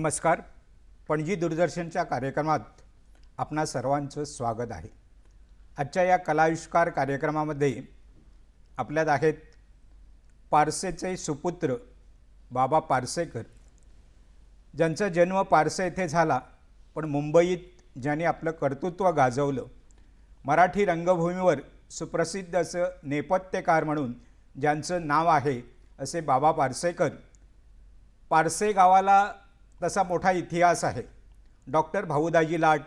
नमस्कार पणजी दूरदर्शनच्या कार्यक्रमात आपणा सर्वांचं स्वागत आहे आजच्या या कलाविष्कार कार्यक्रमामध्ये आपल्यात आहेत पारसेचे सुपुत्र बाबा पारसेकर ज्यांचा जन्म पारसे येथे झाला पण मुंबईत ज्यांनी आपलं कर्तृत्व गाजवलं मराठी रंगभूमीवर सुप्रसिद्ध असं नेपथ्यकार म्हणून ज्यांचं नाव आहे असे बाबा पारसेकर पारसे गावाला तसा मोठा इतिहास आहे डॉक्टर भाऊदाजी लाट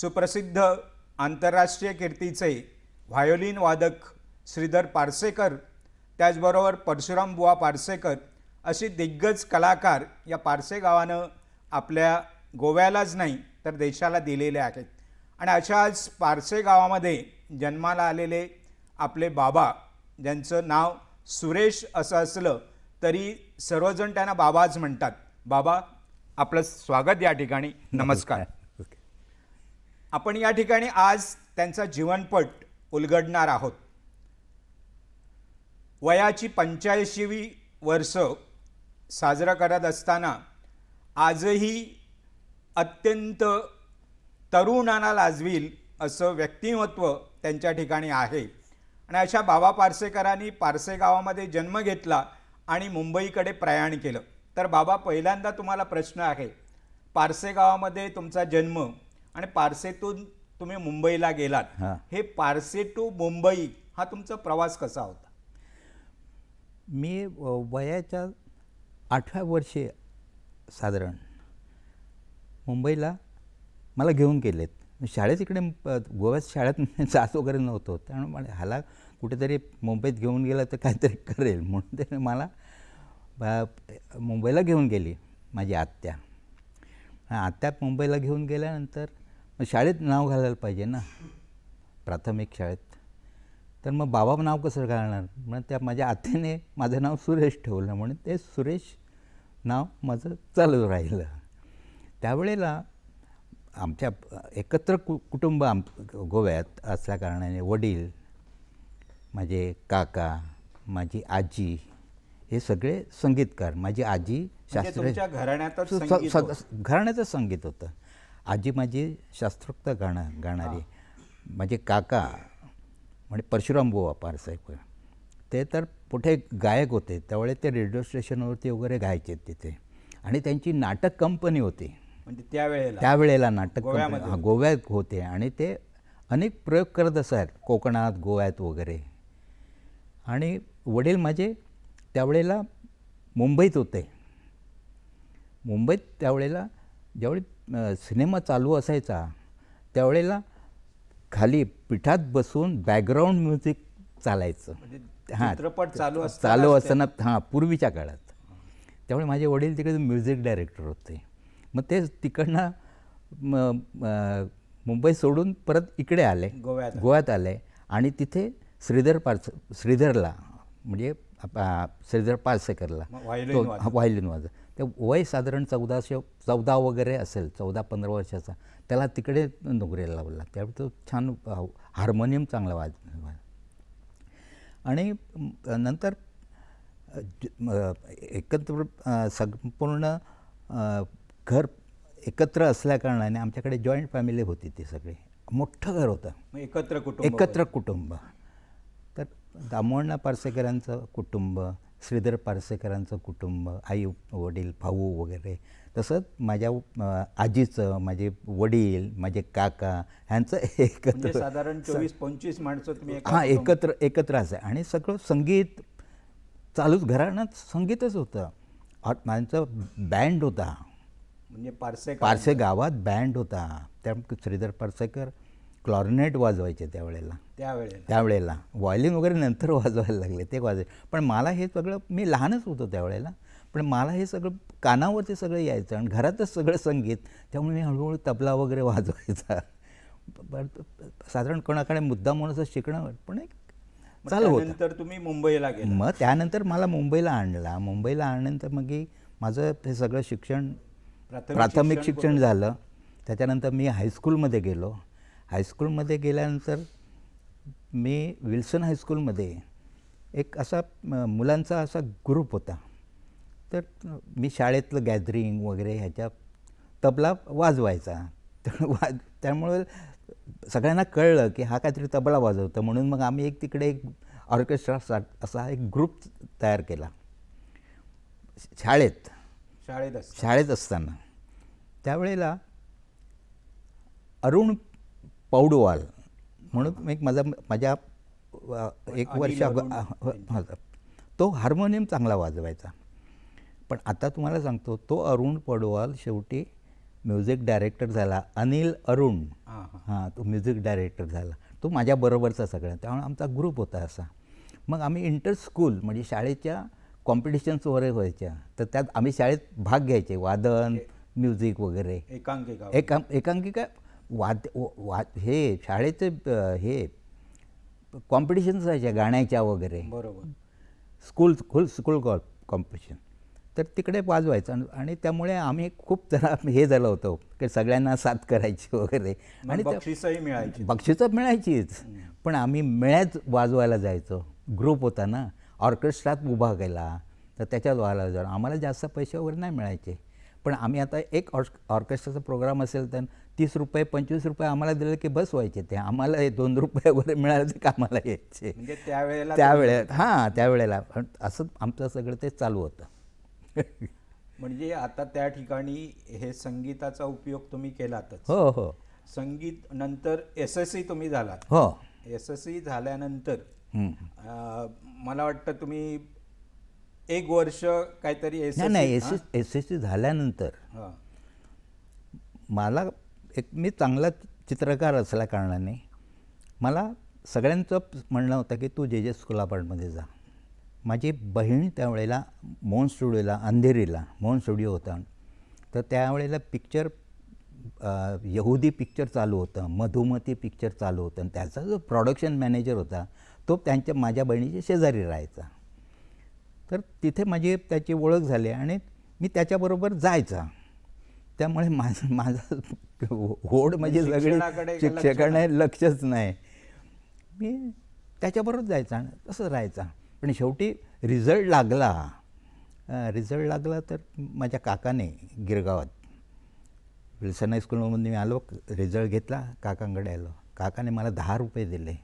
सुप्रसिद्ध आंतरराष्ट्रीय कीर्तीचे व्हायोलिन वादक श्रीधर पारसेकर त्याचबरोबर परशुराम बुवा पारसेकर असे दिग्गज कलाकार या पारसे गावानं आपल्या गोव्यालाच नाही तर देशाला दिलेले आहेत आणि अशाच पारसे गावामध्ये जन्माला आलेले आपले बाबा ज्यांचं नाव सुरेश असं असलं तरी सर्वजण त्यांना बाबाच म्हणतात बाबा आपलं स्वागत या ठिकाणी नमस्कार आपण या ठिकाणी आज त्यांचा जीवनपट उलगडणार आहोत वयाची पंच्याऐंशीवी वर्ष साजरा करत असताना आजही अत्यंत तरुणांना लाजवील असं व्यक्तिमत्व त्यांच्या ठिकाणी आहे आणि अशा बाबा पारसेकरांनी पारसे गावामध्ये जन्म घेतला आणि मुंबईकडे प्रयाण केलं तर बाबा पहिल्यांदा तुम्हाला प्रश्न आहे पारसे गावामध्ये तुमचा जन्म आणि पारसेतून तुम्ही मुंबईला गेलात हे पारसे टू मुंबई हा तुमचा प्रवास कसा होता मी वयाच्या आठव्या वर्षी साधारण मुंबईला मला घेऊन गेलेत शाळेत इकडे गोव्यात शाळेत जात वगैरे नव्हतो त्यामुळे मला ह्याला कुठेतरी मुंबईत घेऊन गेला तर काहीतरी करेल म्हणून ते मला बा मुंबईला घेऊन गेली माझी आत्या आत्या मुंबईला घेऊन गेल्यानंतर मग शाळेत नाव घालायला पाहिजे ना प्राथमिक शाळेत तर मग बाबा नाव कसं घालणार म्हणून त्या माझ्या आत्याने माझं नाव सुरेश ठेवलं म्हणून ते सुरेश नाव माझं चालू राहिलं त्यावेळेला आमच्या एकत्र कु कुटुंब आम गोव्यात असल्याकारणाने वडील माझे काका माझी आजी हे सगळे संगीतकार माझी आजी म्हणजे शास्त्रीय घराण्याचं घराण्यातच संगीत होतं आजी माझी शास्त्रोक्त गाणं गाणारी माझे काका म्हणजे परशुराम बुवा पारसाहेब ते तर कुठे गायक होते त्यावेळे ते रेडिओ स्टेशनवरती वगैरे गायचे तिथे आणि त्यांची नाटक कंपनी होती म्हणजे त्यावेळेला त्यावेळेला नाटक गोव्यात होते आणि ते अनेक प्रयोग करत असत कोकणात गोव्यात वगैरे आणि वडील माझे त्यावेळेला मुंबईत होते मुंबईत त्यावेळेला ज्यावेळी सिनेमा चालू असायचा त्यावेळेला खाली पिठात बसून बॅकग्राऊंड म्युझिक चालायचं म्हणजे हां चित्रपट चालू चालू असताना हां पूर्वीच्या काळात त्यामुळे माझे वडील तिकडे म्युझिक डायरेक्टर होते मग ते तिकडनं मुंबई सोडून परत इकडे आले गोव्यात गोव्यात आले आणि तिथे श्रीधर पार्स श्रीधरला म्हणजे श्रीधर पालसेकरला तो व्हायलिन वाज ते वय साधारण चौदाशे चौदा वगैरे असेल चौदा पंधरा वर्षाचा त्याला तिकडे नोकरीला लावला त्यावेळी तो छान हार्मोनियम चांगला वाज आणि नंतर एकत्र संपूर्ण घर एकत्र असल्याकारणाने आमच्याकडे जॉईंट फॅमिली होती ती सगळी मोठं घर होतं एकत्र कुटुंब एकत्र कुटुंब दामोळणा पारसेकरांचं कुटुंब श्रीधर पारसेकरांचं कुटुंब आई वडील भाऊ वगैरे तसंच माझ्या आजीचं माझे वडील माझे काका ह्यांचं एकत्र म्हणजे साधारण चोवीस पंचवीस माणसं तुम्ही हां एकत्र एकत्र असं आणि सगळं संगीत चालूच घराण्यात संगीतच होतं माझं बँड होता म्हणजे पारसे पारसे गावात बँड होता त्या श्रीधर पारसेकर क्लॉरिनेट वाजवायचे त्यावेळेला त्यावेळेला त्यावेळेला व्हायलिन वगैरे नंतर वाजवायला लागले ते वाजवायचे पण मला हे सगळं मी लहानच होतो त्यावेळेला पण मला हे सगळं कानावरती सगळं यायचं आणि घरातच सगळं संगीत त्यामुळे मी हळूहळू तबला वगैरे वाजवायचा साधारण कोणाकडे मुद्दा म्हणून असं शिकणं पण एक चालू होतं तर तुम्ही मुंबईला गेला मग त्यानंतर मला मुंबईला आणला मुंबईला आणल्यानंतर मग माझं हे सगळं शिक्षण प्राथमिक शिक्षण झालं त्याच्यानंतर मी हायस्कूलमध्ये गेलो हायस्कूलमध्ये गेल्यानंतर मी विल्सन हायस्कूलमध्ये एक असा मुलांचा असा ग्रुप होता तर मी शाळेतलं गॅदरिंग वगैरे ह्याच्या तबला वाजवायचा तर वाज त्यामुळं सगळ्यांना कळलं की हा काहीतरी तबला वाजवतं म्हणून मग आम्ही एक तिकडे एक ऑर्केस्ट्रा सा असा एक ग्रुप तयार केला शाळेत शाळेत शाळेत असताना त्यावेळेला अरुण पौडवाल म्हणून एक माझा माझ्या एक वर्ष तो हार्मोनियम चांगला वाजवायचा पण आता तुम्हाला सांगतो तो अरुण पडवाल शेवटी म्युझिक डायरेक्टर झाला अनिल अरुण हां तो म्युझिक डायरेक्टर झाला तो माझ्याबरोबरचा सगळा त्यामुळे आमचा ग्रुप होता असा मग आम्ही इंटर स्कूल म्हणजे शाळेच्या कॉम्पिटिशन्स वगैरे व्हायच्या तर त्यात आम्ही शाळेत भाग घ्यायचे वादन म्युझिक वगैरे एकांकिका एकांकिका वाद वा हे शाळेचे हे कॉम्पिटिशन जायचे गाण्याच्या वगैरे बरोबर स्कूल स्कूल स्कूल कॉ कॉम्पिटिशन तर तिकडे वाजवायचं आणि त्यामुळे आम्ही खूप जरा हे झालं होतं की सगळ्यांना साथ करायची वगैरे आणि बक्षिसही मिळायची बक्षिसं मिळायचीच पण आम्ही मिळ्याच वाजवायला जायचो ग्रुप होता ना ऑर्केस्ट्रात उभा केला तर त्याच्यात व्हायला जाऊ आम्हाला जास्त पैसे वगैरे नाही मिळायचे पण आम्ही आता एक ऑर्केस्ट्राचा प्रोग्राम असेल तर तीस रुपये पंचवीस रुपये आम्हाला दिले की बस व्हायचे ते आम्हाला हे दोन रुपये वगैरे मिळाले तर कामाला यायचे म्हणजे त्यावेळेला त्यावेळेला हां त्यावेळेला पण असं आमचं सगळं ते चालू होतं म्हणजे आता त्या ठिकाणी हे संगीताचा उपयोग तुम्ही केलातच हो हो संगीत नंतर एस एस सी तुम्ही झालात हो एस एस सी झाल्यानंतर मला वाटतं तुम्ही एक वर्ष काहीतरी एस नाही एस एस सी झाल्यानंतर मला एक मी चांगला चित्रकार असल्या कारणाने मला सगळ्यांचं म्हणणं होतं की तू जे जे स्कूल अपार्टमध्ये जा माझी बहीण त्यावेळेला मोहन स्टुडिओला अंधेरीला मोहन स्टुडिओ होता तर त्यावेळेला पिक्चर यहुदी पिक्चर चालू होतं मधुमती पिक्चर चालू होतं आणि त्याचा जो प्रॉडक्शन मॅनेजर होता तो त्यांच्या माझ्या बहिणीच्या शेजारी राहायचा तर तिथे माझी त्याची ओळख झाली आणि मी त्याच्याबरोबर जायचा त्यामुळे माझा माझा होड म्हणजे सगळे शिक्षकाने लक्षच नाही मी त्याच्याबरोबर जायचा तसं राहायचा पण शेवटी रिझल्ट लागला रिझल्ट लागला तर माझ्या काकाने गिरगावात विल्सन हायस्कूलमधून मी आलो रिझल्ट घेतला काकांकडे आलो काकाने मला दहा रुपये दिले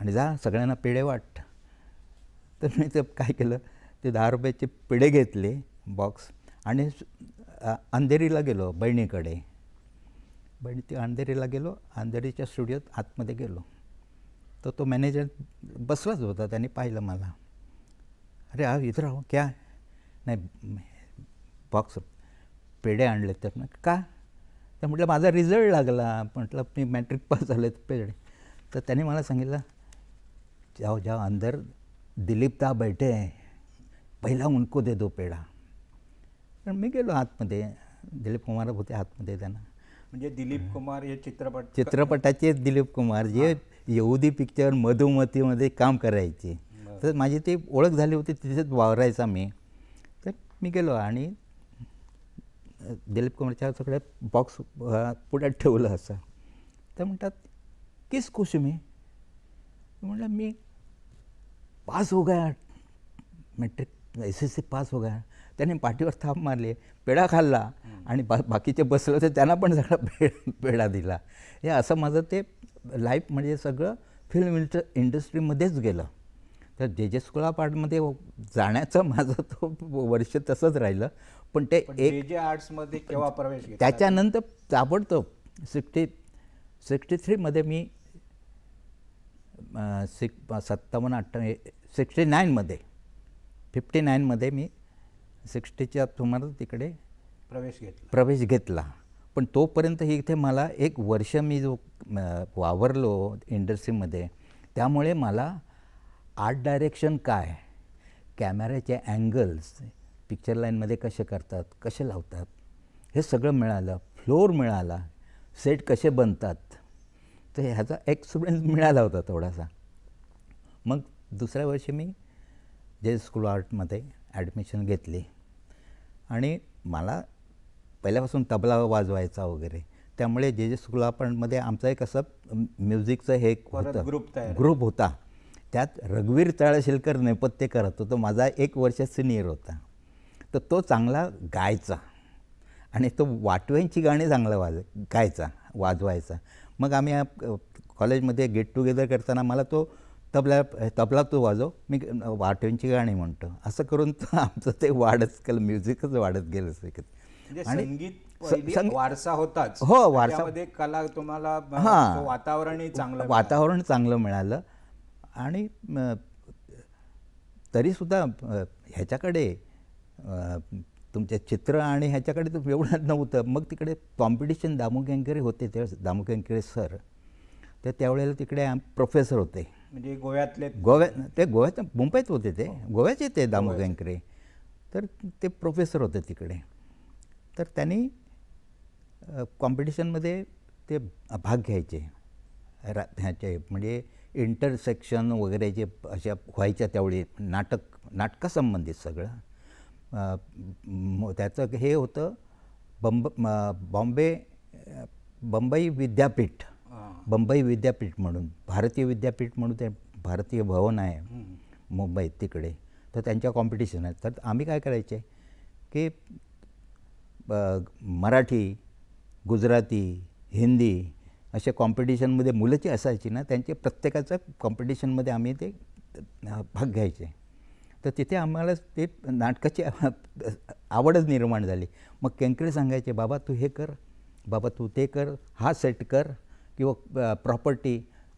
आणि जा सगळ्यांना पिढे वाट तर मी ते काय केलं ते दहा रुपयाचे पिढे घेतले बॉक्स आणि अंधेरीला गेलो बहिणीकडे बहिणी ती अंधेरीला गेलो अंधेरीच्या स्टुडिओत आतमध्ये गेलो तर तो मॅनेजर बसलाच होता त्याने पाहिलं मला अरे आ इथं राहू क्या नाही बॉक्स पेढे आणले ना का तर म्हटलं माझा रिझल्ट लागला म्हटलं मी मॅट्रिक पास झाले पेढे तर त्याने मला सांगितलं जाओ जाओ अंदर दिलीप दा बैठे पहिला उनको दे दो पेढा कारण मी गेलो आतमध्ये दिलीप कुमार होते आतमध्ये त्यांना म्हणजे दिलीप कुमार हे चित्रपट चित्रपटाचे दिलीप कुमार जे येऊदी पिक्चर मधुमतीमध्ये काम करायचे तर माझी ती ओळख झाली होती तिथेच वावरायचा मी तर मी गेलो आणि दिलीप कुमारच्या सगळ्या बॉक्स पुढ्यात ठेवलं असं तर म्हणतात किस खुश मी म्हटलं मी पास हो गया matric S S C pass हो गया त्याने पाठीवर थाप मारली पेढा खाल्ला आणि बा बाकीचे बसले होते त्यांना पण सगळा पे पेढा दिला हे असं माझं ते लाईफ म्हणजे सगळं फिल्म इंड इंडस्ट्रीमध्येच गेलं तर जे जे पार्टमध्ये जाण्याचं माझं तो वर्ष तसंच राहिलं पण ते एक जे आर्ट्समध्ये केव्हा प्रवेश त्याच्यानंतर ताबडतोब सिक्स्टी सिक्स्टी थ्रीमध्ये मी सिक सत्तावन्न ए सिक्स्टी नाईनमध्ये फिफ्टी नाईनमध्ये मी सिक्स्टीच्या तुम्हाला तिकडे प्रवेश घेतला प्रवेश घेतला पण तोपर्यंत ही इथे मला एक वर्ष मी जो वावरलो इंडस्ट्रीमध्ये त्यामुळे मला आर्ट डायरेक्शन काय कॅमेऱ्याचे अँगल्स पिक्चर लाईनमध्ये कसे करतात कसे लावतात हे सगळं मिळालं फ्लोर मिळाला सेट कसे बनतात तर ह्याचा एक्सपिरियन्स मिळाला होता थोडासा मग दुसऱ्या वर्षी मी जे स्कूल आर्टमध्ये ॲडमिशन घेतली आणि मला पहिल्यापासून तबला वाजवायचा वगैरे त्यामुळे जे जे सुकलापणमध्ये आमचं एक असं म्युझिकचं हे एक होतं ग्रुप ग्रुप होता त्यात रघुवीर तळाशिलकर नेपथ्य करत होतो माझा एक वर्ष सिनियर होता तर तो चांगला गायचा आणि तो वाटव्यांची गाणी चांगला वाज गायचा वाजवायचा मग आम्ही कॉलेजमध्ये गेट टुगेदर करताना मला तो तबला तबला तू वाजव मी वाट्यांची गाणी म्हणतो असं करून आमचं ते वाढत गेलं म्युझिकच वाढत गेलं सगळं म्हणजे आणि संगीत वारसा होताच हो वारसामध्ये कला तुम्हाला हा वातावरणही चांगलं वातावरण चांगलं मिळालं आणि तरी सुद्धा ह्याच्याकडे तुमचे चित्र आणि ह्याच्याकडे एवढं नव्हतं मग तिकडे कॉम्पिटिशन दामू गँकरे होते ते दामू गँकरे सर तर त्यावेळेला तिकडे प्रोफेसर होते म्हणजे गोव्यातले गोव्या ते गोव्यात मुंबईत होते ते हो. गोव्याचे ते दामो तर ते प्रोफेसर होते तिकडे तर त्यांनी कॉम्पिटिशनमध्ये ते भाग घ्यायचे रा ह्याचे म्हणजे इंटरसेक्शन वगैरे जे अशा व्हायच्या त्यावेळी नाटक नाटकासंबंधित सगळं त्याचं हे होतं बंब बॉम्बे बंबई विद्यापीठ बंबई विद्यापीठ म्हणून भारतीय विद्यापीठ म्हणून ते भारतीय भवन आहे मुंबईत तिकडे तर त्यांच्या कॉम्पिटिशन आहेत तर आम्ही काय करायचे की मराठी गुजराती हिंदी अशा कॉम्पिटिशनमध्ये मुलं जी असायची ना त्यांचे प्रत्येकाचं कॉम्पिटिशनमध्ये आम्ही ते भाग घ्यायचे तर तिथे आम्हाला ते नाटकाची आवडच निर्माण झाली मग केंकडे सांगायचे बाबा तू हे कर बाबा तू ते कर हा सेट कर किंवा प्रॉपर्टी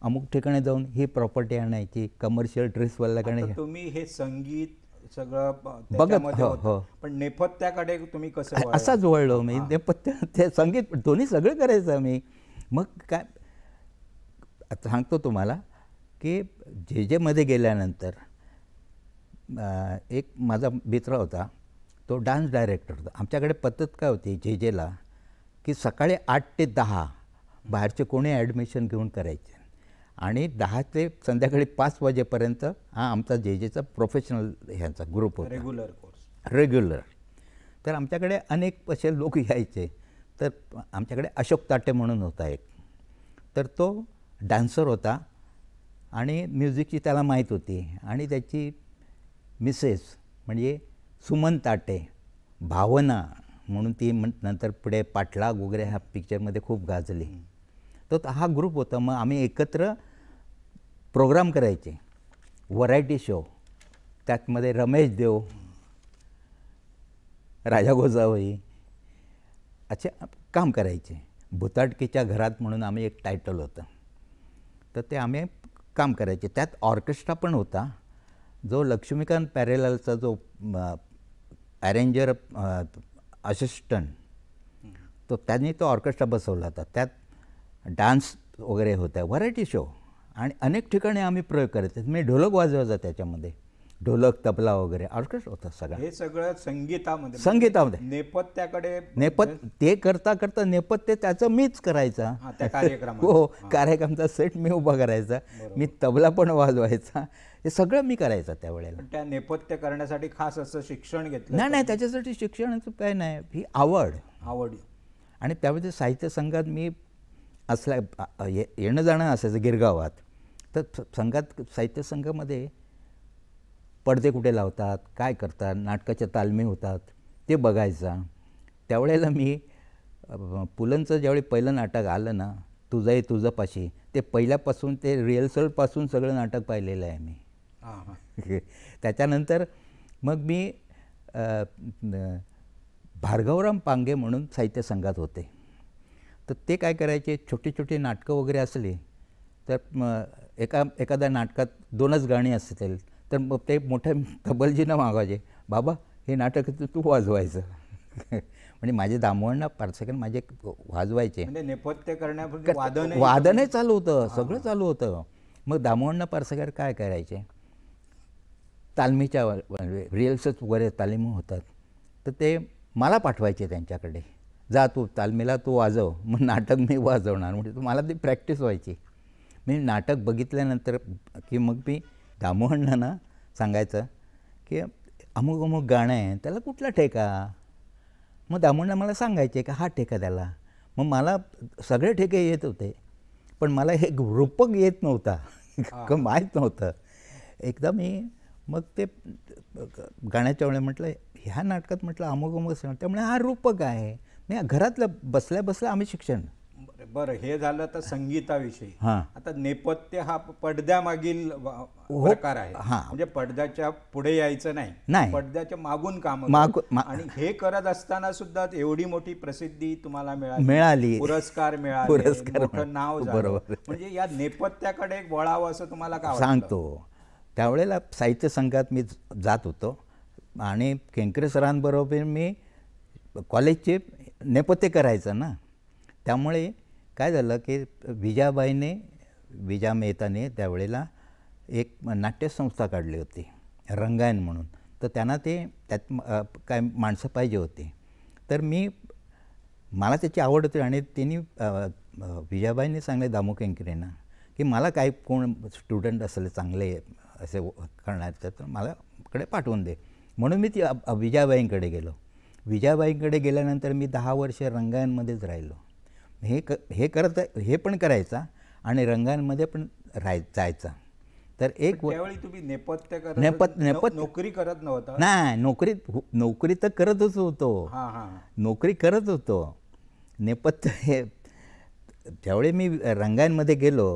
अमुक ठिकाणी जाऊन ही प्रॉपर्टी आणायची कमर्शियल ड्रेसवाल्याकडे तुम्ही हे संगीत सगळं बघत हो हो पण नेपथ्याकडे तुम्ही कसं असाच वळलो मी नेपथ्य ते संगीत दोन्ही सगळं करायचं मी मग काय सांगतो तुम्हाला की जे मध्ये गेल्यानंतर एक माझा मित्र होता तो डान्स डायरेक्टर होता आमच्याकडे पद्धत काय होती जे जेला की सकाळी आठ ते दहा बाहेरचे कोणी ॲडमिशन घेऊन करायचे आणि दहा ते संध्याकाळी पाच वाजेपर्यंत हा आमचा जे जेचा प्रोफेशनल ह्यांचा ग्रुप होता रेग्युलर कोर्स रेग्युलर तर आमच्याकडे अनेक असे लोक यायचे तर आमच्याकडे अशोक ताटे म्हणून होता एक तर तो डान्सर होता आणि म्युझिकची त्याला माहीत होती आणि त्याची मिसेस म्हणजे सुमन ताटे भावना म्हणून ती म्हण नंतर पुढे पाटलाग वगैरे ह्या पिक्चरमध्ये खूप गाजली तर हा ग्रुप होता मग आम्ही एकत्र प्रोग्राम करायचे व्हरायटी शो त्यातमध्ये रमेश देव राजा गोजावई असे काम करायचे भूताटकीच्या घरात म्हणून आम्ही एक टायटल होतं तर ते आम्ही काम करायचे त्यात ऑर्केस्ट्रा पण होता जो लक्ष्मीकांत पॅरेलालचा जो अरेंजर असिस्टंट तो त्यांनी तो ऑर्केस्ट्रा बसवला होता त्यात डान्स वगैरे होता व्हरायटी शो आणि अनेक ठिकाणी आम्ही प्रयोग करत मी ढोलक वाजवायचा त्याच्यामध्ये ढोलक तबला वगैरे ऑर्केस्ट होतं सगळं हे सगळं संगीतामध्ये म्हणजे संगीतामध्ये नेपथ्याकडे नेपथ ते करता करता नेपथ्य त्याचं मीच करायचा त्या कार्यक्रम हो कार्यक्रमचा सेट मी उभा करायचा मी तबला पण वाजवायचा हे सगळं मी करायचं त्यावेळेला त्या नेपथ्य करण्यासाठी खास असं शिक्षण घेतलं नाही नाही त्याच्यासाठी शिक्षणाचं काय नाही ही आवड आवड आणि त्यामध्ये साहित्य संघात मी ये येणं जाणं असायचं गिरगावात तर संघात साहित्य संघामध्ये पडदे कुठे लावतात काय करतात नाटकाच्या तालमी होतात ते बघायचा त्यावेळेला मी पुलंचं ज्यावेळी पहिलं नाटक आलं ना तुझं तुझापाशी ते पहिल्यापासून ते रिहर्सलपासून सगळं नाटक पाहिलेलं आहे मी त्याच्यानंतर मग मी भार्गवराम पांगे म्हणून साहित्य संघात होते तर ते काय करायचे छोटी छोटी नाटकं वगैरे असली तर एका एखाद्या नाटकात दोनच गाणी असतील तर मग ते मोठ्या तबलजीनं मागवायचे बाबा हे नाटक तू वाजवायचं म्हणजे माझे दामवणना पार्सेकन माझे वाजवायचे म्हणजे नेपथ्य करण्यापूर्वी वादन वादनही चालू होतं सगळं चालू होतं मग दामोहणना पार्सेकर काय करायचे तालमीच्या रिअल्सच वगैरे तालीम होतात तर ते मला पाठवायचे त्यांच्याकडे जा तू तालमेला तू वाजव मग नाटक मी वाजवणार म्हणजे मला ती प्रॅक्टिस व्हायची मी नाटक बघितल्यानंतर की मग मी ना सांगायचं की अमुक अमुक गाणं आहे त्याला कुठला ठेका मग दामोंड मला सांगायचे का हा ठेका त्याला मग मला सगळे ठेके येत होते पण मला हे रूपक येत नव्हता माहीत नव्हतं एकदा मी मग ते गाण्याच्या वेळेला म्हटलं ह्या नाटकात म्हटलं अमुक अमुक त्यामुळे हा रूपक आहे नाही घरातलं बसल्या बसल्या आम्ही शिक्षण बरं हे झालं तर संगीताविषयी आता नेपथ्य हा पडद्यामागील हो, प्रकार आहे म्हणजे पडद्याच्या पुढे यायचं नाही पडद्याच्या मागून काम आणि हे करत असताना सुद्धा एवढी मोठी प्रसिद्धी तुम्हाला मिळाली मिळाली पुरस्कार मिळाला नाव बरोबर म्हणजे या नेपथ्याकडे एक वळावं असं तुम्हाला का सांगतो त्यावेळेला साहित्य संघात मी जात होतो आणि केंकरे सरांबरोबर मी कॉलेजचे नेपथ्य करायचं ना त्यामुळे काय झालं की विजाबाईने विजा मेहताने त्यावेळेला एक नाट्यसंस्था काढली होती रंगायन म्हणून तर त्यांना ते त्यात काय माणसं पाहिजे होती तर मी मला त्याची आवड होती आणि त्यांनी विजाबाईंनी सांगले दामू केंकरेंना की मला काही कोण स्टुडंट असले चांगले असे करणार तर मलाकडे पाठवून दे म्हणून मी ती विजाबाईंकडे गेलो विजयाबाईंकडे गेल्यानंतर मी दहा वर्ष रंगांमध्येच राहिलो हे क हे करत हे पण करायचा आणि रंगांमध्ये पण राहाय जायचा तर एक त्यावेळी तुम्ही नेपथ्य करत नेपथ नेपथ नोकरी करत नव्हता नाही नोकरी हो, नोकरी तर करतच होतो नोकरी करत होतो नेपथ्य हे ज्यावेळी मी रंगांमध्ये गेलो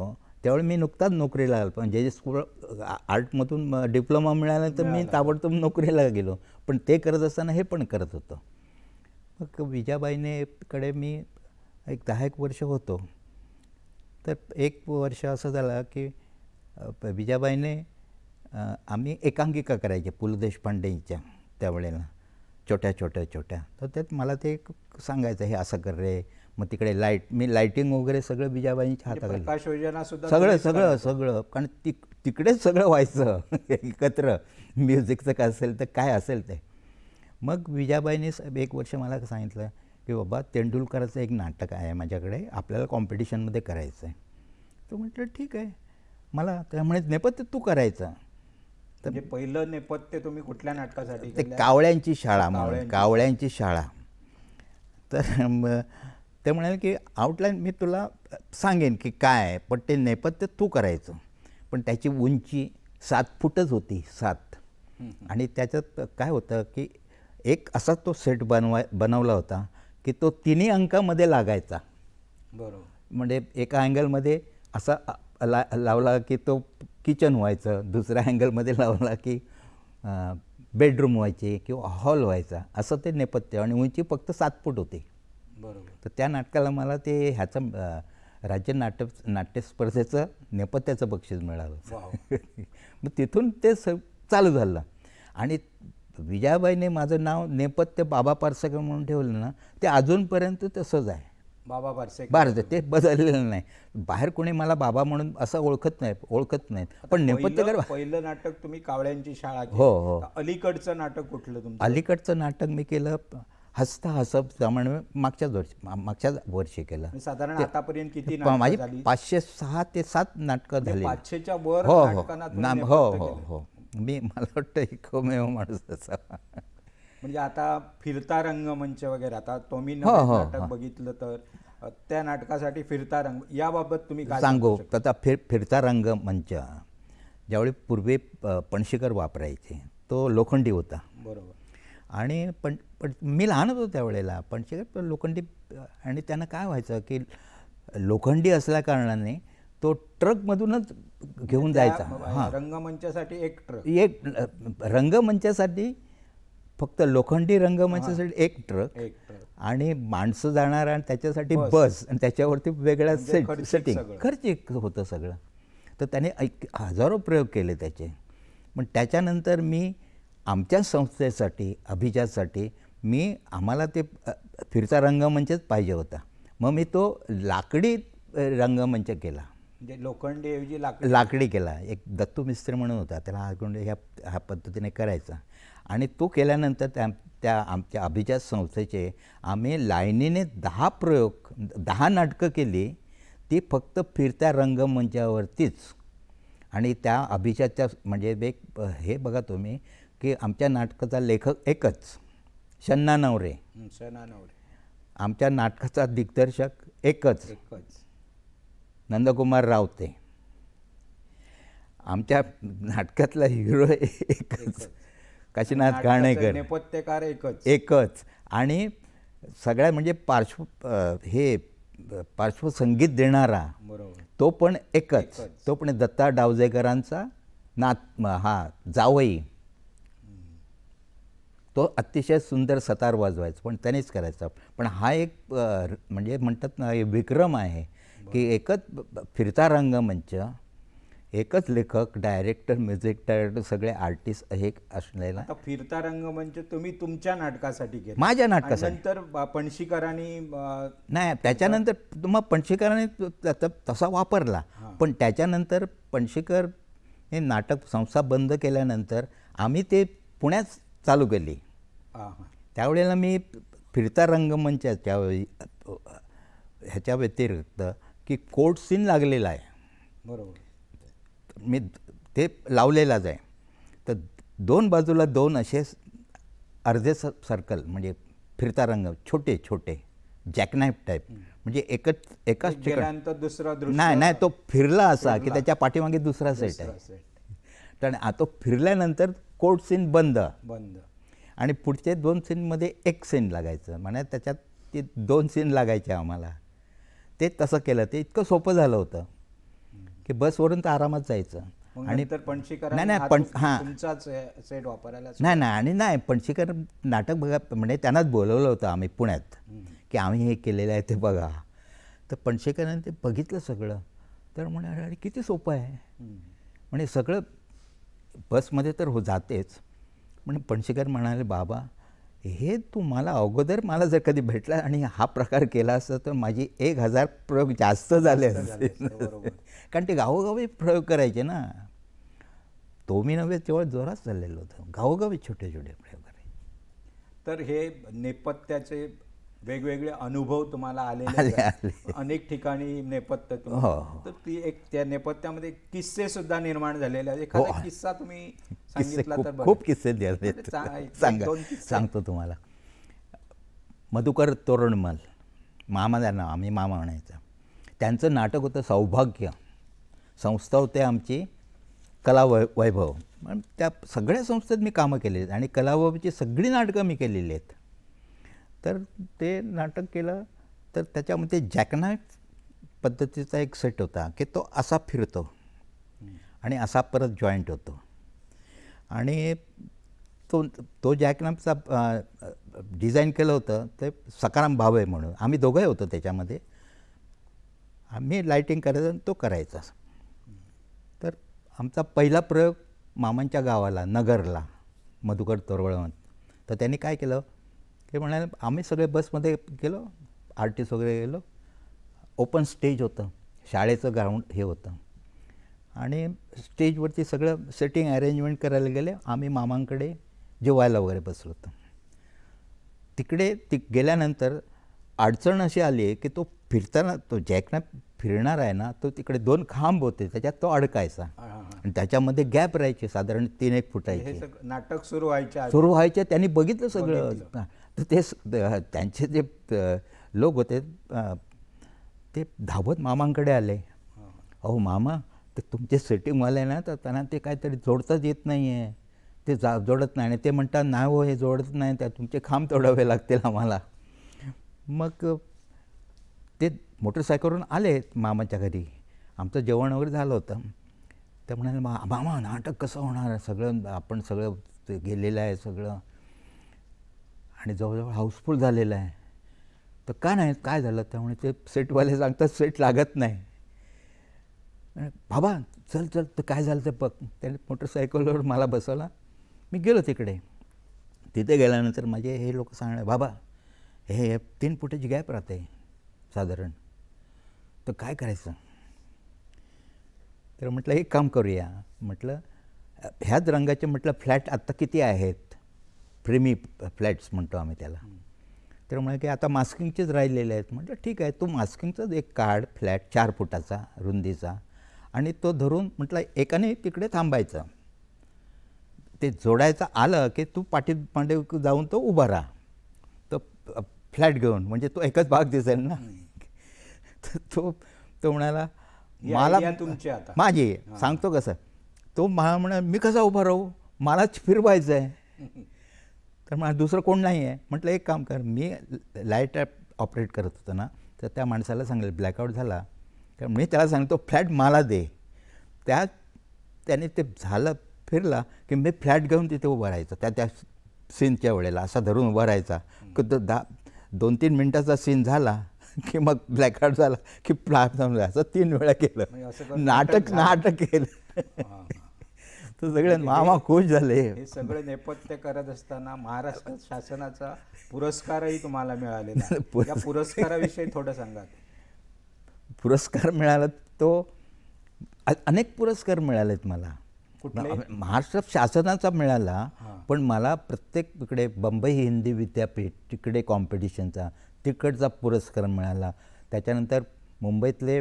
त्यावेळी मी नुकताच नोकरीला आलो पण जे जे स्कूल आर्टमधून डिप्लोमा मिळाला तर मी ताबडतोब नोकरीला गेलो पण ते करत असताना हे पण करत होतं मग विजाबाईनेकडे मी एक दहा एक वर्ष होतो तर एक वर्ष असं झालं की विजाबाईने आम्ही एकांकिका करायचे पु ल देशपांडेंच्या त्यावेळेला छोट्या छोट्या छोट्या तर त्यात मला ते सांगायचं हे असं कर रे मग तिकडे लाईट मी लाईटिंग वगैरे सगळं बिजाबाईंच्या हातात म्हणजे सगळं सगळं सगळं कारण तिक तिकडेच सगळं व्हायचं एकत्र म्युझिकचं काय असेल तर काय असेल ते मग विजाबाईंनी एक वर्ष मला सांगितलं की बाबा तेंडुलकरचं एक नाटक आहे माझ्याकडे आपल्याला कॉम्पिटिशनमध्ये करायचं आहे तो म्हटलं ठीक आहे मला त्यामुळे नेपथ्य तू करायचं तर म्हणजे पहिलं नेपथ्य तुम्ही कुठल्या नाटकासाठी ते कावळ्यांची शाळा कावळ्यांची शाळा तर ते म्हणाले की आउटलाईन मी तुला सांगेन की काय आहे पण ते नेपथ्य तू करायचं पण त्याची उंची सात फूटच होती सात आणि त्याच्यात काय होतं की एक असा तो सेट बनवाय बनवला होता की तो तिन्ही अंकामध्ये लागायचा बरोबर म्हणजे एका अँगलमध्ये असा ला लावला की तो किचन व्हायचं दुसऱ्या अँगलमध्ये लावला की बेडरूम व्हायची किंवा हॉल व्हायचा असं ते नेपथ्य आणि उंची फक्त सात फूट होती बरोबर तर त्या नाटकाला मला ते ह्याचं राज्य नाट्य नाट्यस्पर्धेचं नेपथ्याचं बक्षीस मिळालं मग तिथून ते स चालू झालं आणि विजयाबाईने माझं नाव नेपथ्य बाबा पारसेकर म्हणून ठेवलं ना ते अजूनपर्यंत तसंच आहे बाबा पारसेकर बार ते बदललेलं नाही बाहेर कोणी मला बाबा म्हणून असं ओळखत नाही ओळखत नाहीत पण नेपथ्यकर पहिलं नाटक तुम्ही कावळ्यांची शाळा हो हो अलीकडचं नाटक कुठलं तुमचं अलीकडचं नाटक मी केलं हसता हसप जमण मागच्याच वर्षी मागच्याच वर्षी केला साधारण आतापर्यंत किती माझी पाचशे सहा ते सात नाटकं म्हणजे झाली पाचशेच्या वर हो हो हो हो हो मी मला वाटतं एकमेव माणूस असा म्हणजे आता फिरता रंग मंच वगैरे आता तुम्ही हो, हो, नाटक हो. बघितलं तर त्या नाटकासाठी फिरता रंग याबाबत तुम्ही सांगू त्याचा फिर फिरता रंग मंच ज्यावेळी पूर्वी पणशीकर वापरायचे तो लोखंडी होता बरोबर आणि पण पण मी लहान होतो त्यावेळेला पण लोखंडी आणि त्यांना काय व्हायचं की लोखंडी कारणाने तो ट्रकमधूनच घेऊन जायचा हां रंगमंचासाठी एक ट्रक एक रंगमंचासाठी फक्त लोखंडी रंगमंचासाठी एक ट्रक आणि माणसं जाणार आणि त्याच्यासाठी बस आणि त्याच्यावरती वेगळ्या म्हणजे सेट सेटिंग एक होतं सगळं तर त्याने ऐक हजारो प्रयोग केले त्याचे पण त्याच्यानंतर मी आमच्या संस्थेसाठी अभिजातसाठी मी आम्हाला ते फिरता रंगमंचच पाहिजे होता मग मी तो लाकडी रंगमंच केला म्हणजे लोखंडीऐवजी लाकडी लाकडी केला एक दत्तू मिस्त्री म्हणून होता त्याला आगोंड ह्या ह्या पद्धतीने करायचा आणि तो केल्यानंतर त्या त्या आमच्या अभिजात संस्थेचे आम्ही लाईनीने दहा प्रयोग दहा नाटकं केली ती फक्त फिरत्या रंगमंचावरतीच आणि त्या अभिजातच्या म्हणजे एक हे बघा तुम्ही की आमच्या नाटकाचा लेखक एकच शन्ना नवरे शन्ना नवरे आमच्या नाटकाचा दिग्दर्शक एकच एकच नंदकुमार रावते आमच्या नाटकातला हिरो एकच काशीनाथ घाणेकर नेपथ्यकार एकच एकच आणि सगळ्या म्हणजे पार्श्व हे पार्श्वसंगीत देणारा तो पण एकच तो पण दत्ता डावजेकरांचा नात हा जावई तो अतिशय सुंदर सतार वाजवायचा पण त्यानेच करायचा पण हा एक म्हणजे म्हणतात ना विक्रम आहे की एकच फिरता रंगमंच एकच लेखक डायरेक्टर म्युझिक डायरेक्टर सगळे आर्टिस्ट हे असलेला फिरता रंगमंच तुम्ही तुमच्या नाटकासाठी घेतला माझ्या नाटकासाठी नंतर पणशीकरांनी नाही त्याच्यानंतर मग पणशीकरांनी तसा वापरला पण त्याच्यानंतर पणशीकर हे नाटक संस्था बंद केल्यानंतर आम्ही ते पुण्यात चालू केली त्यावेळेला मी फिरता त्यावेळी ह्याच्या व्यतिरिक्त की कोर्ट सीन लागलेला आहे बरोबर मी ते लावलेलाच आहे तर दोन बाजूला दोन असे अर्धे स सर्कल म्हणजे फिरता रंग छोटे छोटे जॅकनाईफ टाईप म्हणजे एकच एकाच दुसरा नाही नाही तो फिरला असा की त्याच्या पाठीमागे दुसरा सेट आहे तर तो फिरल्यानंतर कोर्ट सीन बंद बंद आणि पुढचे दोन सीनमध्ये एक सीन लागायचं म्हणजे त्याच्यात ते दोन सीन लागायचे आम्हाला ते तसं केलं ते इतकं सोपं झालं होतं की बसवरून तर आरामात जायचं आणि तर पणशीकर नाही नाही पण हां सेट वापरायला नाही नाही आणि नाही पणशीकर नाटक बघा म्हणजे त्यांनाच बोलवलं होतं आम्ही पुण्यात की आम्ही हे केलेलं आहे ते बघा तर पणशेकरांनी ते बघितलं सगळं तर म्हणे अरे किती सोपं आहे म्हणजे सगळं बसमध्ये तर हो जातेच पण पणशीकर म्हणाले बाबा हे तू मला अगोदर मला जर कधी भेटला आणि हा प्रकार केला असता तर माझी एक हजार प्रयोग जास्त झाले असते कारण ते गावोगावी प्रयोग करायचे ना तो मी नव्हे तेव्हा जोरात चाललेलो होतो गावोगावी छोटे छोटे प्रयोग करायचे तर हे नेपथ्याचे वेगवेगळे अनुभव तुम्हाला आलेले अनेक ठिकाणी नेपथ्य हो, हो. तर ती एक त्या नेपथ्यामध्ये किस्से सुद्धा निर्माण झालेले आहेत एखादा हो, किस्सा तुम्ही सांगितला तर खूप म्हणजे किस्से सांगतो तुम्हाला मधुकर तोरणमल मामा त्यांना आम्ही मामा म्हणायचा त्यांचं नाटक होतं सौभाग्य संस्था होते आमची कला वै वैभव त्या सगळ्या संस्थेत मी कामं केलेली आहेत आणि कलावैभवची सगळी नाटकं मी केलेली आहेत तर ते नाटक केलं तर त्याच्यामध्ये जॅकना पद्धतीचा एक सेट होता की तो असा फिरतो आणि असा परत जॉईंट होतो आणि तो तो जॅकनामचा डिझाईन केलं होतं ते सकाराम भावे म्हणून आम्ही दोघंही होतो त्याच्यामध्ये आम्ही लायटिंग करायचं आणि तो करायचा तर आमचा पहिला प्रयोग मामांच्या गावाला नगरला मधुकर तोरवळ तर त्यांनी काय केलं ते म्हणाले आम्ही सगळे बसमध्ये गेलो आर्टिस्ट वगैरे गेलो ओपन स्टेज होतं शाळेचं ग्राउंड हे होतं आणि स्टेजवरती सगळं सेटिंग अरेंजमेंट करायला गेले आम्ही मामांकडे जेवायला वगैरे बसलो होतो तिकडे ति गेल्यानंतर अडचण अशी आली की तो फिरताना तो जॅकना फिरणार आहे ना तो तिकडे दोन खांब होते त्याच्यात तो अडकायचा आणि त्याच्यामध्ये गॅप राहायचे साधारण तीन एक फुटायचे नाटक सुरू व्हायचे सुरू व्हायचे त्यांनी बघितलं सगळं तर ते त्यांचे जे लोक होते ते धावत मामांकडे आले अहो मामा ते तुमचे सेटिंगवाले ना तर त्यांना ते काहीतरी जोडताच येत नाही आहे ते जा जोडत नाही आणि ते म्हणतात नाही हो हे जोडत नाही त्या तुमचे खांब तोडावे लागतील आम्हाला मग ते मोटरसायकलवरून आले मामाच्या घरी आमचं जेवण वगैरे झालं होतं ते म्हणाले मा मामा नाटक कसं होणार सगळं आपण सगळं गेलेलं आहे सगळं आणि जवळजवळ हाऊसफुल झालेलं आहे तर का नाही काय झालं त्यामुळे ते सेटवाले सांगतात सेट लागत नाही बाबा चल चल तर काय झालं ते बघ त्याने मोटरसायकलवर मला बसवला मी गेलो तिकडे तिथे गेल्यानंतर माझे हे लोक सांगणार बाबा हे तीन फुटाची गॅप राहते साधारण तर काय करायचं तर म्हटलं एक काम करूया म्हटलं ह्याच रंगाचे म्हटलं फ्लॅट आत्ता किती आहेत फ्रेमी फ्लॅट्स म्हणतो आम्ही त्याला तर म्हणे की आता मास्किंगचेच राहिलेले आहेत म्हटलं ठीक आहे तू मास्किंगचाच एक कार्ड फ्लॅट चार फुटाचा रुंदीचा आणि तो धरून म्हटलं एकाने तिकडे थांबायचं ते जोडायचं आलं की तू पांडे जाऊन तो उभा राहा तर फ्लॅट घेऊन म्हणजे तो एकच भाग दिसेल ना तर तो तो म्हणाला मला तुमची आता माझी सांगतो कसं तो मला म्हणा मी कसा उभा राहू मलाच फिरवायचं आहे तर मला दुसरं कोण नाही आहे म्हटलं एक काम कर मी लाईट ॲप ऑपरेट करत होतो ना तर त्या माणसाला सांगेल ब्लॅकआउट झाला तर मी त्याला तो फ्लॅट मला दे त्या त्याने ते झालं फिरला की मी फ्लॅट घेऊन तिथे उभा राहायचा त्या त्या सीनच्या वेळेला असा धरून उभा राहायचा की तो दहा दोन तीन मिनटाचा सीन झाला की मग ब्लॅकआउट झाला की फ्लॅट समजा असं तीन वेळा केलं म्हणजे नाटक नाटक केलं तर सगळे मामा खुश झाले हे सगळे नेपथ्य करत असताना महाराष्ट्र शासनाचा पुरस्कारही तुम्हाला मिळाले पुरस्काराविषयी थोडं सांगा पुरस्कार मिळाला तो अनेक पुरस्कार मिळालेत मला महाराष्ट्र शासनाचा मिळाला पण मला प्रत्येक इकडे बंबई हिंदी विद्यापीठ तिकडे कॉम्पिटिशनचा तिकडचा पुरस्कार मिळाला त्याच्यानंतर मुंबईतले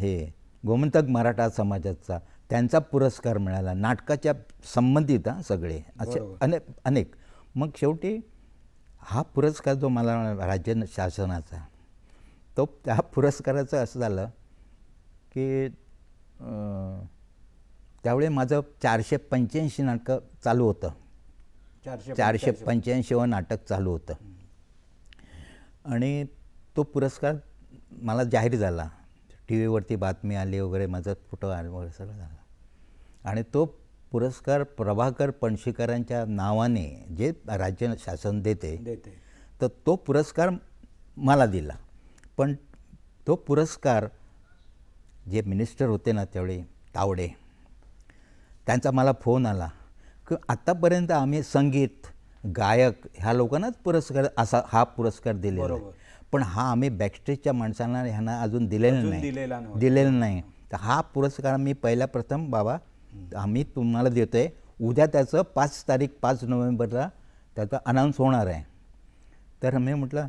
हे गोमंतक मराठा समाजाचा त्यांचा पुरस्कार मिळाला नाटकाच्या संबंधित हां सगळे असे अनेक अनेक मग शेवटी हा पुरस्कार जो मला राज्य शासनाचा तो त्या पुरस्काराचं असं झालं की त्यावेळी माझं चारशे पंच्याऐंशी नाटकं चालू होतं चारशे चारशे व नाटक चालू होतं आणि तो पुरस्कार मला जाहीर झाला टी व्हीवरती बातमी आली वगैरे माझं फोटो आले वगैरे सगळं झालं आणि तो पुरस्कार प्रभाकर पणशीकरांच्या नावाने जे राज्य शासन देते देते तर तो पुरस्कार मला दिला पण तो पुरस्कार जे मिनिस्टर होते ना त्यावेळी तावडे त्यांचा मला फोन आला की आत्तापर्यंत आम्ही संगीत गायक ह्या लोकांनाच पुरस्कार असा हा पुरस्कार दिलेला पण हा आम्ही बॅकस्टेजच्या माणसांना ह्यांना अजून दिलेला नाही दिलेला नाही तर हा पुरस्कार मी पहिल्या प्रथम बाबा आम्ही तुम्हाला देतो आहे उद्या त्याचं पाच तारीख पाच नोव्हेंबरला त्याचा अनाऊन्स होणार आहे तर मी म्हटलं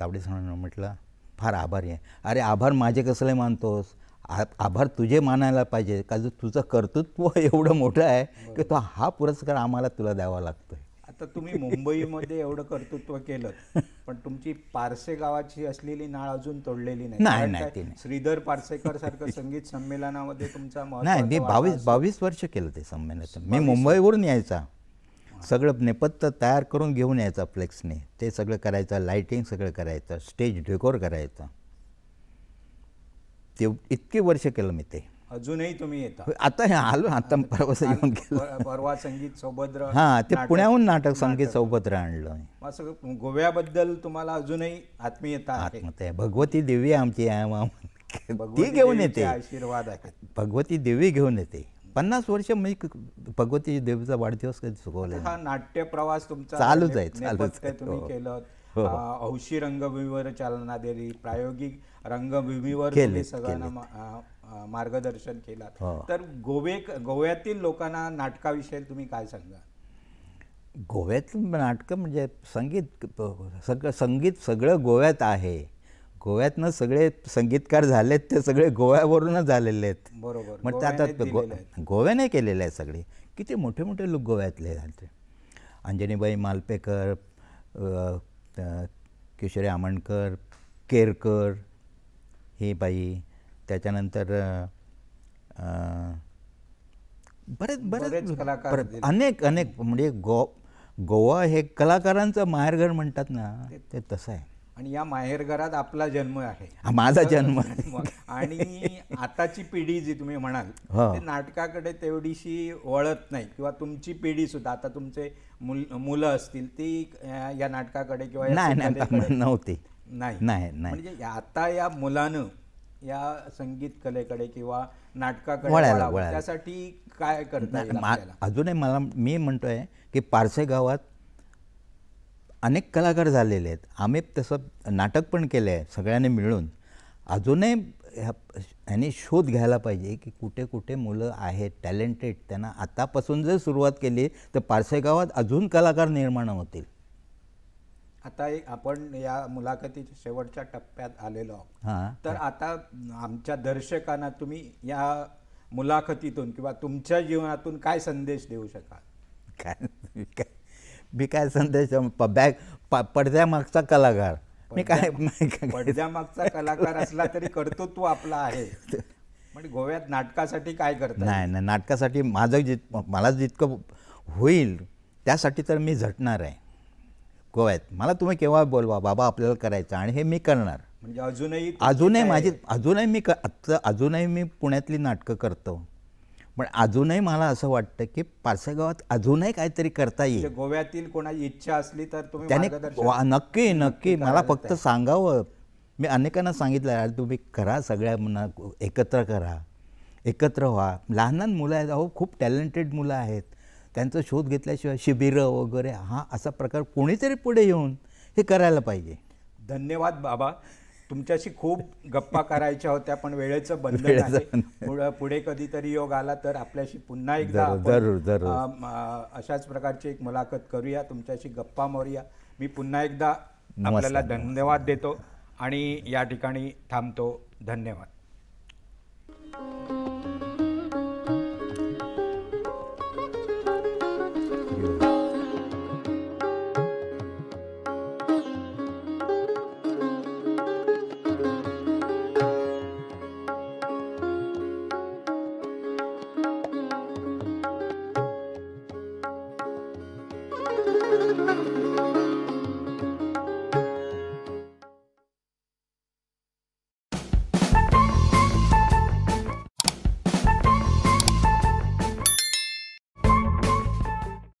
तावडे सरांना म्हटलं फार आभारी आहे अरे आभार माझे कसले मानतोस आ आभार तुझे मानायला पाहिजे का तुझं कर्तृत्व एवढं मोठं आहे की तो हा पुरस्कार आम्हाला तुला द्यावा लागतो आहे आता तुम्ही मुंबईमध्ये एवढं कर्तृत्व केलं पण तुमची पारसे गावाची असलेली नाळ अजून तोडलेली नाही श्रीधर पारसेकर सारखं संगीत संमेलनामध्ये तुमचा नाही मी बावीस बावीस वर्ष केलं ते संमेलन मी मुंबईवरून यायचा सगळं नेपथ्य तयार करून घेऊन यायचा फ्लेक्सने ते सगळं करायचं लाईटिंग सगळं करायचं स्टेज डेकोर करायचं ते इतके वर्ष केलं मी ते अजूनही तुम्ही येता आता हे आलो आता परवा येऊन गेलो परवा संगीत सौभद्र हा ते पुण्याहून नाटक संगीत सौभद्र आणलं गोव्याबद्दल तुम्हाला अजूनही आत्मीयता आहे भगवती देवी आमची आहे ती घेऊन येते आशीर्वाद आहे भगवती देवी घेऊन येते पन्नास वर्ष मी भगवती देवीचा वाढदिवस कधी चुकवला हा नाट्य प्रवास तुमचा चालूच आहे चालूच आहे तुम्ही हो. केलं हो. औषी रंगभूमीवर चालना दिली प्रायोगिक रंगभूमीवर सगळ्यांना मार्गदर्शन केलं तर गोवे गोव्यातील लोकांना नाटकाविषयी तुम्ही काय सांगा गोव्यातलं नाटकं म्हणजे संगीत सगळं संगीत सगळं गोव्यात आहे गोव्यातनं सगळे संगीतकार झालेत ते सगळे गोव्यावरूनच झालेले आहेत बरोबर म्हणजे आता गो गोव्याने केलेले आहेत सगळे किती मोठे मोठे लोक गोव्यातले झाले अंजनीबाई मालपेकर किशोरी आमणकर केरकर ही बाई त्याच्यानंतर बरेच बरेच कलाकार अनेक अनेक म्हणजे गो गोवा हे कलाकारांचं माहेरघर म्हणतात ना ते तसं आहे आणि या माहेरघरात आपला जन्म आहे माझा जन्म आणि आताची पिढी जी तुम्ही म्हणाल हो. ते नाटकाकडे तेवढीशी वळत नाही किंवा तुमची पिढी सुद्धा आता तुमचे मुल मुलं असतील ती या नाटकाकडे किंवा नव्हती नाही नाही म्हणजे आता या मुलानं या संगीत कलेकडे किंवा नाटकाकडे वळायला, त्यासाठी काय करता अजूनही मला मी म्हणतो आहे की पारसे गावात अनेक कलाकार झालेले आहेत आम्ही तसं नाटक पण केलं आहे सगळ्यांनी मिळून अजूनही ह्या ह्याने शोध घ्यायला पाहिजे की कुठे कुठे मुलं आहेत टॅलेंटेड त्यांना आतापासून जर सुरुवात केली तर पारसे गावात अजून कलाकार निर्माण होतील आता एक आपण या मुलाखतीच्या शेवटच्या टप्प्यात आलेलो आहोत तर आता आमच्या दर्शकांना तुम्ही या मुलाखतीतून किंवा तुमच्या जीवनातून काय संदेश देऊ शकाल काय मी काय मी काय संदेश बॅग पडद्यामागचा कलाकार मी काय नाही पडद्यामागचा कलाकार असला तरी कर्तृत्व आपला आहे म्हणजे गोव्यात नाटकासाठी काय करतात नाही नाही नाटकासाठी माझं जित मला जितकं होईल त्यासाठी तर मी झटणार आहे गोव्यात मला तुम्ही केव्हा बोलवा बाबा आपल्याला करायचं आणि हे मी करणार म्हणजे अजूनही अजूनही माझी अजूनही मी अजूनही मी पुण्यातली नाटकं करतो पण अजूनही मला असं वाटतं की पारसेगावात अजूनही काहीतरी करता येईल म्हणजे गोव्यातील कोणाची इच्छा असली तर तुम्ही त्याने नक्की नक्की मला फक्त सांगावं मी अनेकांना सांगितलं यार तुम्ही करा सगळ्या एकत्र करा एकत्र व्हा लहान लहान मुलं आहेत अहो खूप टॅलेंटेड मुलं आहेत त्यांचा शोध घेतल्याशिवाय शिबिरं वगैरे हा असा प्रकार कोणीतरी पुढे येऊन हे करायला पाहिजे धन्यवाद बाबा तुमच्याशी खूप गप्पा करायच्या होत्या पण वेळेचं बंधन आहे पुढे कधीतरी योग आला तर आपल्याशी पुन्हा एकदा जरूर जरूर अशाच प्रकारची एक मुलाखत करूया तुमच्याशी गप्पा मारूया मी पुन्हा एकदा आपल्याला धन्यवाद देतो आणि या ठिकाणी थांबतो धन्यवाद